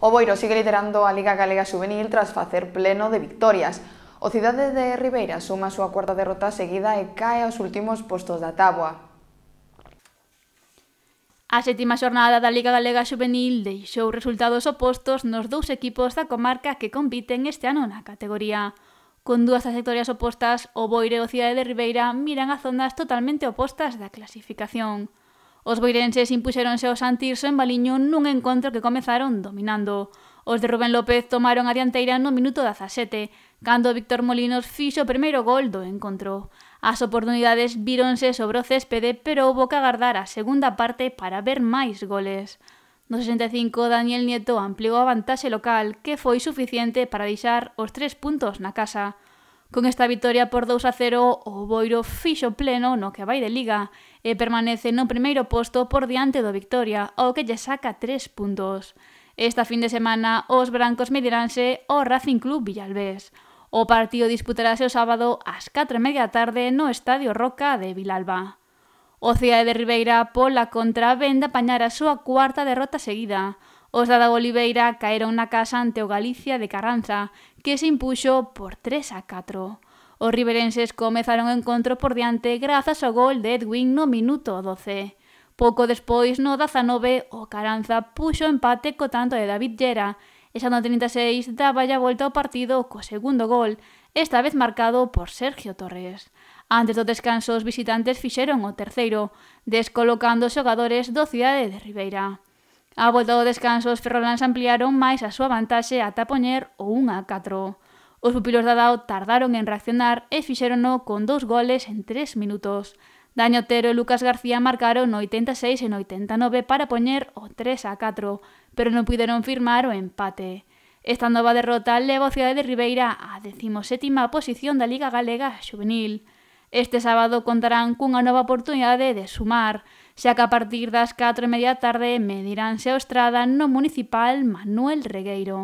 O Boiro sigue liderando a Liga Galega Juvenil tras facer pleno de victorias. O Cidade de Ribeira suma a súa cuarta derrota seguida e cae aos últimos postos da táboa. A sétima xornada da Liga Galega Juvenil deixou resultados opostos nos dous equipos da comarca que compiten este ano na categoría. Con dúas trayectorias opostas, o Boiro e o Cidade de Ribeira miran a zonas totalmente opostas da clasificación. Os boirenses impuxeronse ao Santirso en Baliño nun encontro que comezaron dominando. Os de Rubén López tomaron a dianteira no minuto 17, cando Víctor Molinos fixo o primeiro gol do encontro. As oportunidades víronse sobre o céspede, pero houbo que agardar a segunda parte para ver máis goles. No 65, Daniel Nieto ampliou a vantaxe local, que foi suficiente para deixar os tres puntos na casa. Con esta victoria por 2 a 0, o Boiro fixo pleno no que vai de liga e permanece no primeiro posto por diante do Victoria, o que lle saca 3 puntos. Esta fin de semana, os brancos mediránse ao Racing Club Villalbés. O partido disputarase o sábado ás 4 e media tarde no Estadio Roca de Vilalba. O Cidade de Ribeira, pola contra, vende apañar a súa cuarta derrota seguida, Os da da Oliveira caeron na casa ante o Galicia de Carranza, que se impuxo por 3 a 4. Os riverenses comezaron o encontro por diante grazas ao gol de Edwin no minuto 12. Pouco despois, no 19, o Caranza puxo empate co tanto de David Llera, e xa no 36 daba ya volta ao partido co segundo gol, esta vez marcado por Sergio Torres. Antes do descanso, os visitantes fixeron o terceiro, descolocando os xogadores do Cidade de Ribeira. A volta do descanso, os ferrolans ampliaron máis a súa vantaxe ata poñer o 1 a 4. Os pupilos da DAO tardaron en reaccionar e fixérono con dous goles en tres minutos. Dani Otero e Lucas García marcaron no 86 e no 89 para poñer o 3 a 4, pero non puderon firmar o empate. Esta nova derrota leva a Cidade de Ribeira á 17ª posición da Liga Galega Xuvenil. Este sábado contarán cunha nova oportunidade de sumar, xa que a partir das 4 e media tarde mediranse a Estrada no municipal Manuel Regueiro.